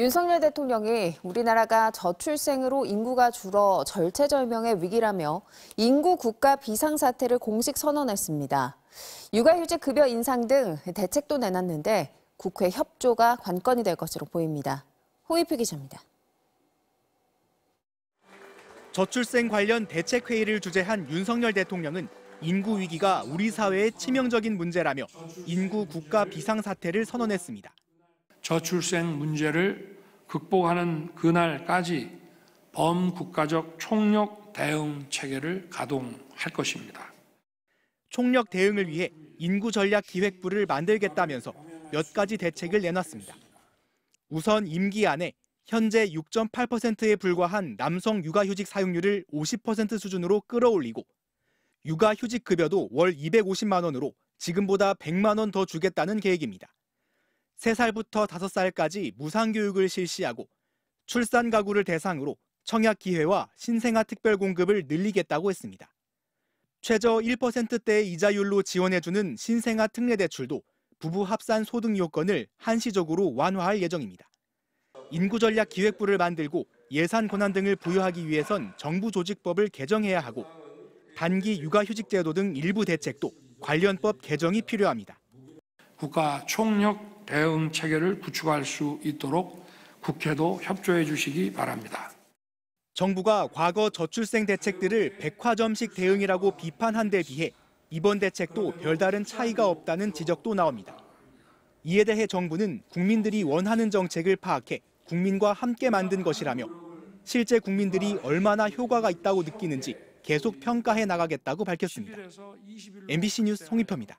윤석열 대통령이 우리나라가 저출생으로 인구가 줄어 절체절명의 위기라며 인구 국가 비상사태를 공식 선언했습니다. 육아휴직 급여 인상 등 대책도 내놨는데 국회 협조가 관건이 될 것으로 보입니다. 홍희표 기자입니다. 저출생 관련 대책회의를 주재한 윤석열 대통령은 인구 위기가 우리 사회의 치명적인 문제라며 인구 국가 비상사태를 선언했습니다. 저출생 문제를 극복하는 그날까지 범국가적 총력 대응 체계를 가동할 것입니다. 총력 대응을 위해 인구 전략 기획부를 만들겠다면서 몇 가지 대책을 내놨습니다. 우선 임기 안에 현재 6.8%에 불과한 남성 육아휴직 사용률을 50% 수준으로 끌어올리고 육아휴직 급여도 월 250만 원으로 지금보다 100만 원 더 주겠다는 계획입니다. 3살부터 5살까지 무상교육을 실시하고 출산 가구를 대상으로 청약 기회와 신생아 특별 공급을 늘리겠다고 했습니다. 최저 1%대의 이자율로 지원해주는 신생아 특례 대출도 부부 합산 소득 요건을 한시적으로 완화할 예정입니다. 인구 전략 기획부를 만들고 예산 권한 등을 부여하기 위해선 정부 조직법을 개정해야 하고 단기 육아휴직 제도 등 일부 대책도 관련법 개정이 필요합니다. 국가 총력 대응 체계를 구축할 수 있도록 국회도 협조해 주시기 바랍니다. 정부가 과거 저출생 대책들을 백화점식 대응이라고 비판한 데 비해 이번 대책도 별다른 차이가 없다는 지적도 나옵니다. 이에 대해 정부는 국민들이 원하는 정책을 파악해 국민과 함께 만든 것이라며 실제 국민들이 얼마나 효과가 있다고 느끼는지 계속 평가해 나가겠다고 밝혔습니다. MBC 뉴스 송희표입니다.